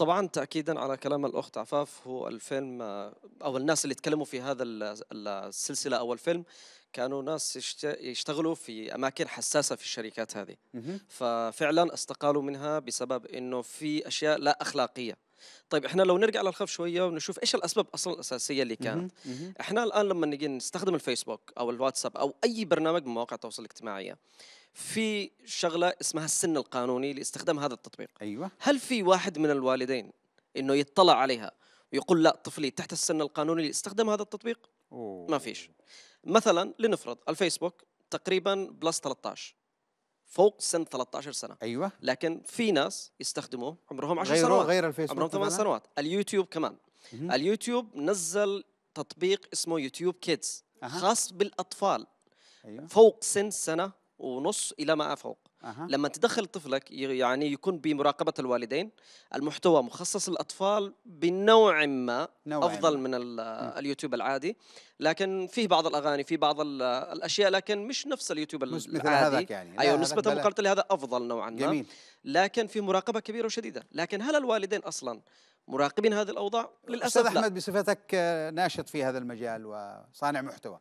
طبعا تاكيدا على كلام الاخت عفاف هو الفيلم او الناس اللي تكلموا في هذا السلسله او الفيلم كانوا ناس يشتغلوا في اماكن حساسه في الشركات هذه ففعلا استقالوا منها بسبب انه في اشياء لا اخلاقيه طيب احنا لو نرجع للخلف شويه ونشوف ايش الاسباب اصلا الاساسيه اللي كانت احنا الان لما نجي نستخدم الفيسبوك او الواتساب او اي برنامج من مواقع التواصل الاجتماعي في شغله اسمها السن القانوني لاستخدام هذا التطبيق ايوه هل في واحد من الوالدين انه يطلع عليها ويقول لا طفلي تحت السن القانوني لاستخدام هذا التطبيق أوه. ما فيش مثلا لنفرض الفيسبوك تقريبا بلس 13 فوق سن 13 سنه ايوه لكن في ناس يستخدموه عمرهم 10 سنوات غير الفيسبوك عمرهم 8 سنوات اليوتيوب كمان مم. اليوتيوب نزل تطبيق اسمه يوتيوب كيدز أه. خاص بالاطفال أيوة. فوق سن سنه ونص الى ما فوق أه. لما تدخل طفلك يعني يكون بمراقبه الوالدين المحتوى مخصص للاطفال بنوع ما نوع افضل ما. من اليوتيوب العادي لكن فيه بعض الاغاني في بعض الاشياء لكن مش نفس اليوتيوب العادي مثل هذاك يعني ايوه نسبه مقارنه لهذا افضل نوعا ما جميل. لكن في مراقبه كبيره وشديده لكن هل الوالدين اصلا مراقبين هذه الاوضاع للاسف استاذ احمد لا. بصفتك ناشط في هذا المجال وصانع محتوى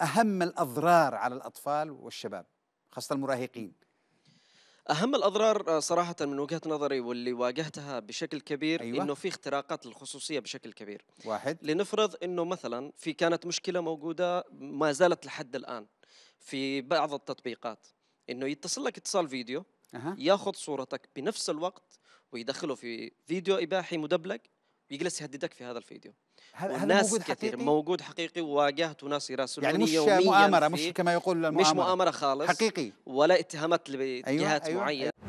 اهم الاضرار على الاطفال والشباب خاصه المراهقين اهم الاضرار آه، صراحه من وجهه نظري واللي واجهتها بشكل كبير أيوة. انه في اختراقات للخصوصيه بشكل كبير واحد لنفرض انه مثلا في كانت مشكله موجوده ما زالت لحد الان في بعض التطبيقات انه يتصل لك اتصال فيديو أه. ياخذ صورتك بنفس الوقت ويدخله في فيديو اباحي مدبلج بيجلس يهددك في هذا الفيديو هل هذا موجود كثير حقيقي؟ موجود حقيقي وواجهت وناس يراسلوني يعني مش يوميا مؤامره مش كما يقول المؤامرة مش مؤامره خالص حقيقي ولا اتهامات لجهات أيوة،, أيوة معينه أيوة